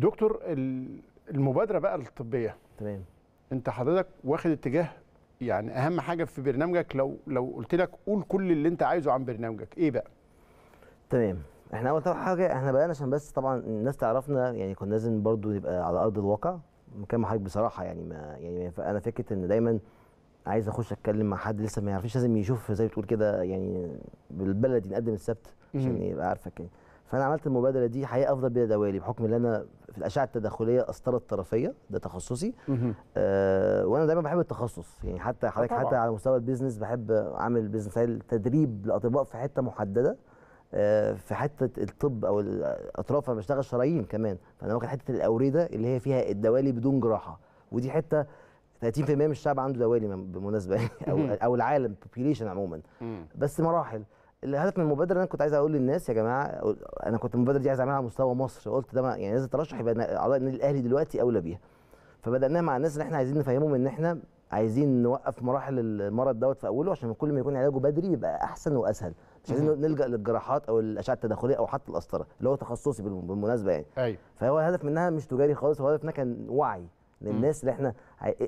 دكتور المبادره بقى الطبيه تمام انت حضرتك واخد اتجاه يعني اهم حاجه في برنامجك لو لو قلت لك قول كل اللي انت عايزه عن برنامجك ايه بقى تمام احنا اول حاجه احنا بقى عشان بس طبعا الناس تعرفنا يعني كنا لازم برضو نبقى على ارض الواقع مكان حضرتك بصراحه يعني ما يعني انا فكره ان دايما عايز اخش اتكلم مع حد لسه ما يعرفش لازم يشوف زي بتقول كده يعني بالبلدي نقدم السبت عشان يبقى عارفك يعني فانا عملت المبادره دي حقيقه افضل بيها دوالي بحكم ان انا في الاشعه التداخليه قسطره الطرفيه ده تخصصي آه وانا دايما بحب التخصص يعني حتى آه، حضرتك حتى على مستوى البيزنس بحب اعمل بيزنس تدريب لاطباء في حته محدده آه في حته الطب او الاطراف انا بشتغل شرايين كمان فانا واخد حته الاورده اللي هي فيها الدوالي بدون جراحه ودي حته 30% من الشعب عنده دوالي بالمناسبه يعني، او او العالم بوبيليشن عموما بس مراحل الهدف من المبادره اللي انا كنت عايز اقول للناس يا جماعه انا كنت المبادره دي عايز اعملها على مستوى مصر قلت ده يعني لازم ترشح يبقى اعضاء النادي الاهلي دلوقتي اولى بيها فبداناها مع الناس ان احنا عايزين نفهمهم ان احنا عايزين نوقف مراحل المرض دوت في اوله عشان كل ما يكون علاجه بدري يبقى احسن واسهل مش عايزين نلجا للجراحات او الاشعه التداخليه او حتى القسطره اللي هو تخصصي بالمناسبه يعني أيوة. فهو الهدف منها مش تجاري خالص هو هدفنا كان وعي للناس اللي احنا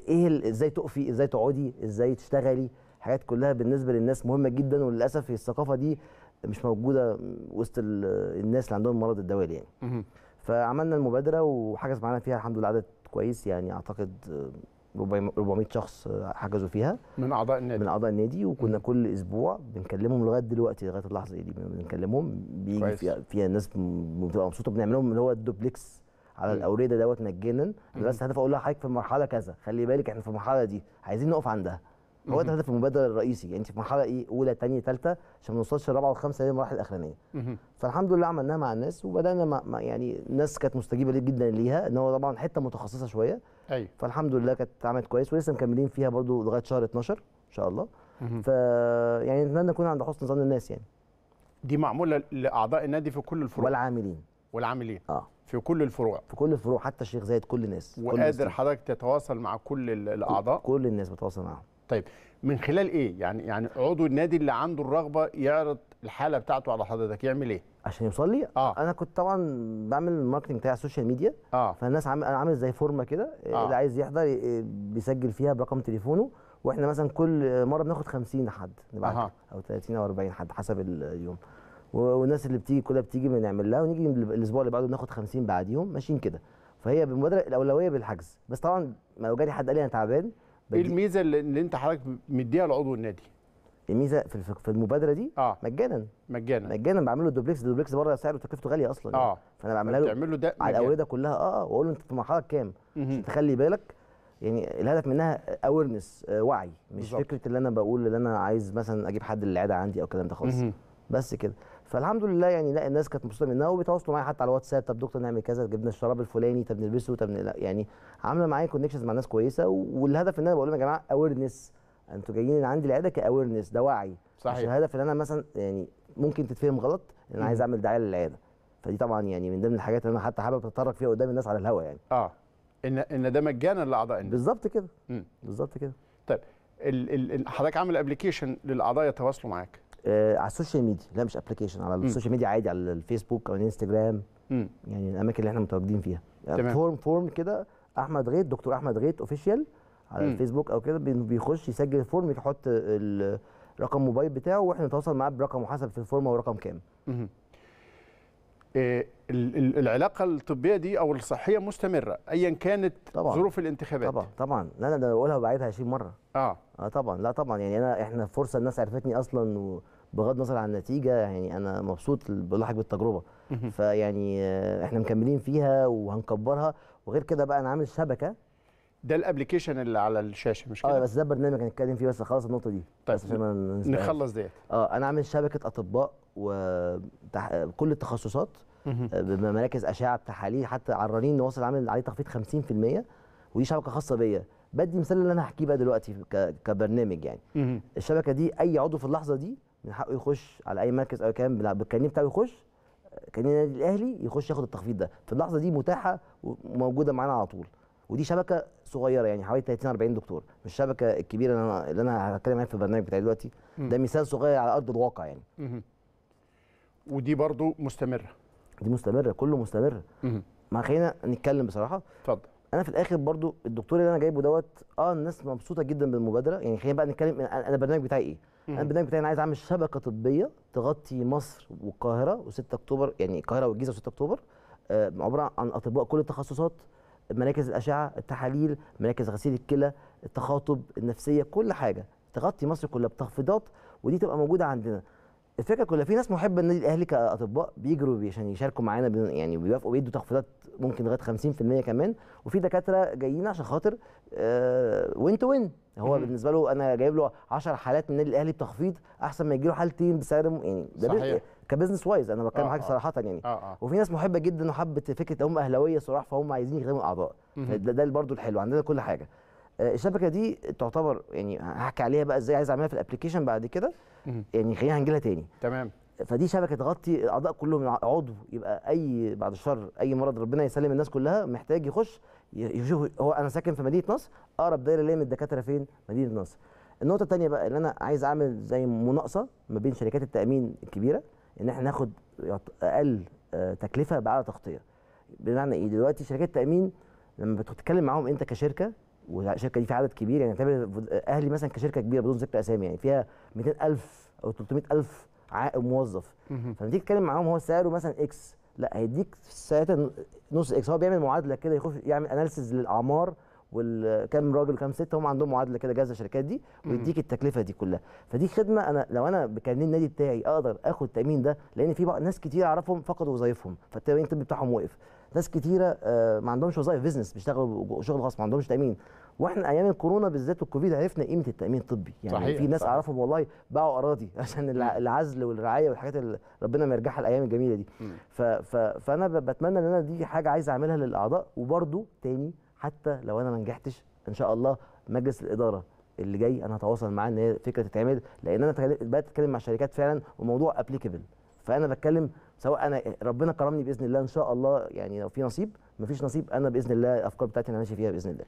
ايه ازاي تقفي ازاي تقعدي ازاي تشتغلي حاجات كلها بالنسبه للناس مهمه جدا وللاسف الثقافه دي مش موجوده وسط الناس اللي عندهم مرض الدوالي يعني فعملنا المبادره وحجز معانا فيها الحمد لله عدد كويس يعني اعتقد 400 شخص حجزوا فيها من اعضاء النادي من اعضاء النادي وكنا كل اسبوع بنكلمهم لغايه دلوقتي لغايه اللحظه دي بنكلمهم بيجي فيها, فيها الناس بتبقى مبسوطه بنعمل لهم اللي هو الدوبلكس على الاورده دوت مجانا بس هدف اقول لحضرتك في المرحله كذا خلي بالك احنا في المرحله دي عايزين نقف عندها هو ده هدف المبادره الرئيسي يعني انت في مرحله ايه اولى ثانيه ثالثه عشان ما نوصلش الرابعه والخامسه هي المراحل الاخرانيه فالحمد لله عملناها مع الناس وبدانا مع يعني الناس كانت مستجيبه جدا ليها ان هو طبعا حته متخصصه شويه ايوه فالحمد لله كانت اتعملت كويس ولسه مكملين فيها برضو لغايه شهر 12 ان شاء الله ف يعني نتمنى نكون عند حسن ظن الناس يعني دي معموله لاعضاء النادي في كل الفروع والعاملين والعاملين اه في كل الفروع في كل الفروع حتى الشيخ زايد كل الناس وقادر حضرتك تتواصل مع كل الاعضاء كل الناس بتواصل معاهم طيب من خلال ايه يعني يعني عضو النادي اللي عنده الرغبه يعرض الحاله بتاعته على حضرتك يعمل ايه عشان يوصل لي آه. انا كنت طبعا بعمل الماركتنج بتاعي على السوشيال ميديا آه. فالناس عامل انا عامل زي فورمه كده آه. اللي عايز يحضر بيسجل فيها برقم تليفونه واحنا مثلا كل مره بناخد 50 حد نبعت آه. او 30 او 40 حد حسب اليوم والناس اللي بتيجي كلها بتيجي بنعمل لها ونيجي الاسبوع اللي بعده بناخد 50 بعديهم ماشيين كده فهي بالمبادره الاولويه بالحجز بس طبعا لو جالي حد قال لي انا تعبان ايه الميزه اللي انت حضرتك مديها لعضو النادي؟ الميزه في في المبادره دي آه. مجانا مجانا مجانا بعمل له الدوبلكس الدوبلكس بره سعره تكلفته غاليه اصلا اه فانا بعملها له بتعمل له ده على الاولويه كلها آه،, اه واقول له انت في مرحله كام عشان تخلي بالك يعني الهدف منها اويرنس آه وعي مش بالزبط. فكره اللي انا بقول اللي انا عايز مثلا اجيب حد للعياده عندي او الكلام ده خالص بس كده فالحمد لله يعني لا الناس كانت مبسوطه منها وبيتواصلوا معايا حتى على الواتساب طب دكتور نعمل كذا جبنا الشراب الفلاني طب نلبسه طب لا يعني عامله معايا كونكشنز مع ناس كويسه والهدف ان انا بقول لهم يا جماعه اويرنس انتوا جايين عندي العياده كاويرنس ده وعي صحيح مش الهدف ان انا مثلا يعني ممكن تتفهم غلط ان انا عايز اعمل دعايه للعياده فدي طبعا يعني من ضمن الحاجات اللي انا حتى حابب اتطرق فيها قدام الناس على الهوا يعني اه ان ان ده مجانا لاعضاء النادي بالظبط كده بالظبط كده طيب حضرتك عامل ابلكيشن للاعضاء يتواصلوا معاك آه على السوشيال ميديا لا مش ابلكيشن على السوشيال ميديا عادي على الفيسبوك او الانستجرام يعني الاماكن اللي احنا متواجدين فيها يعني تمام. فورم فورم كده احمد غيت دكتور احمد غيت اوفيشال على مم. الفيسبوك او كده بيخش يسجل فورم يحط رقم موبايل بتاعه واحنا نتواصل معاه برقم وحسب في الفورم ورقم كام إيه العلاقه الطبيه دي او الصحيه مستمره ايا كانت طبعًا ظروف الانتخابات طبعا طبعا لا انا بقولها وبعيدها 20 مره اه اه طبعا لا طبعا يعني انا احنا فرصه الناس عرفتني اصلا وبغض النظر عن النتيجه يعني انا مبسوط بلاحق بالتجربه فيعني آه، احنا مكملين فيها وهنكبرها وغير كده بقى انا عامل شبكه ده الابلكيشن اللي على الشاشه مش آه، كده؟ اه بس ده البرنامج هنتكلم فيه بس خلاص النقطه دي طيب بس عشان نخلص ديت اه انا عامل شبكه اطباء وكل التخصصات آه، بمراكز اشعه تحاليل حتى عرانين نوصل عامل عليه تخفيض 50% ودي شبكه خاصه بيا بدي مثال اللي انا هحكيه بقى دلوقتي كبرنامج يعني مم. الشبكه دي اي عضو في اللحظه دي من حقه يخش على اي مركز او كان بالكارنيه بتاعه يخش كارنيه النادي الاهلي يخش ياخد التخفيض ده في اللحظه دي متاحه وموجوده معانا على طول ودي شبكه صغيره يعني حوالي 30 40 دكتور مش الشبكه الكبيره اللي انا اللي انا هتكلم عنها في البرنامج بتاعي دلوقتي ده مثال صغير على ارض الواقع يعني مم. ودي برضو مستمره دي مستمره كله مستمر ما خلينا نتكلم بصراحه اتفضل انا في الاخر برضو الدكتور اللي انا جايبه دوت اه الناس مبسوطه جدا بالمبادره يعني خلينا بقى نتكلم انا البرنامج بتاعي ايه؟ انا البرنامج بتاعي انا عايز اعمل شبكه طبيه تغطي مصر والقاهره و6 اكتوبر يعني القاهره والجيزه و6 اكتوبر آه عباره عن اطباء كل التخصصات مراكز الاشعه التحاليل مراكز غسيل الكلى التخاطب النفسيه كل حاجه تغطي مصر كلها بتخفيضات ودي تبقى موجوده عندنا الفكره كلها في ناس محبه النادي الاهلي كاطباء بيجروا عشان يشاركوا معانا يعني بيوافقوا بيدوا تخفيضات ممكن لغايه 50% كمان وفي دكاتره جايين عشان خاطر آه وين تو وين هو بالنسبه له انا جايب له 10 حالات من النادي الاهلي بتخفيض احسن ما يجي له حالتين بسعر يعني ده صحيح. كبزنس وايز انا بتكلم آه حاجه آه صراحه يعني آه آه. وفي ناس محبه جدا وحبت فكره هم اهلاويه صراحه فهم عايزين يخدموا الاعضاء ده, ده برضو الحلو عندنا كل حاجه آه، الشبكه دي تعتبر يعني هحكي عليها بقى ازاي عايز اعملها في الابلكيشن بعد كده يعني خلينا هنجيلها تاني تمام فدي شبكه تغطي الاعضاء كلهم عضو يبقى اي بعد الشر اي مرض ربنا يسلم الناس كلها محتاج يخش يشوف هو انا ساكن في مدينه نصر اقرب دايره ليا من الدكاتره فين مدينه نصر النقطه الثانيه بقى اللي انا عايز اعمل زي مناقصه ما بين شركات التامين الكبيره ان احنا ناخد اقل آه، تكلفه باعلى تغطيه بمعنى ايه دلوقتي شركات التامين لما بتتكلم معاهم انت كشركه والشركه دي فيها عدد كبير يعني اعتبر اهلي مثلا كشركه كبيره بدون ذكر اسامي يعني فيها 200000 او 300000 عائد موظف فلما تيجي تتكلم معاهم هو سعره مثلا اكس لا هيديك ساعتها نص اكس هو بيعمل معادله كده يخش يعمل اناليسز للاعمار والكم راجل وكم ست هم عندهم معادله كده جاهزه الشركات دي ويديك التكلفه دي كلها فدي خدمه انا لو انا بكلم النادي بتاعي اقدر اخد التامين ده لان في ناس كتير اعرفهم فقدوا وظايفهم فالتامين الطبي بتاعهم وقف ناس كتيره آه، ما عندهمش وظائف بيزنس بيشتغلوا شغل خاص ما عندهمش تامين واحنا ايام الكورونا بالذات والكوفيد عرفنا قيمه التامين الطبي يعني صحيح. في ناس اعرفهم والله باعوا اراضي عشان العزل والرعايه والحاجات اللي ربنا ما يرجعها الايام الجميله دي ف ف فانا بتمنى ان انا دي حاجه عايز اعملها للاعضاء وبرده تاني حتى لو انا ما نجحتش ان شاء الله مجلس الاداره اللي جاي انا هتواصل معاه ان هي فكره تتعمل لان انا بقيت اتكلم مع شركات فعلا وموضوع ابليكابل فانا بتكلم سواء انا ربنا كرمني باذن الله ان شاء الله يعني لو في نصيب مفيش نصيب انا باذن الله الافكار بتاعتي انا ماشي فيها باذن الله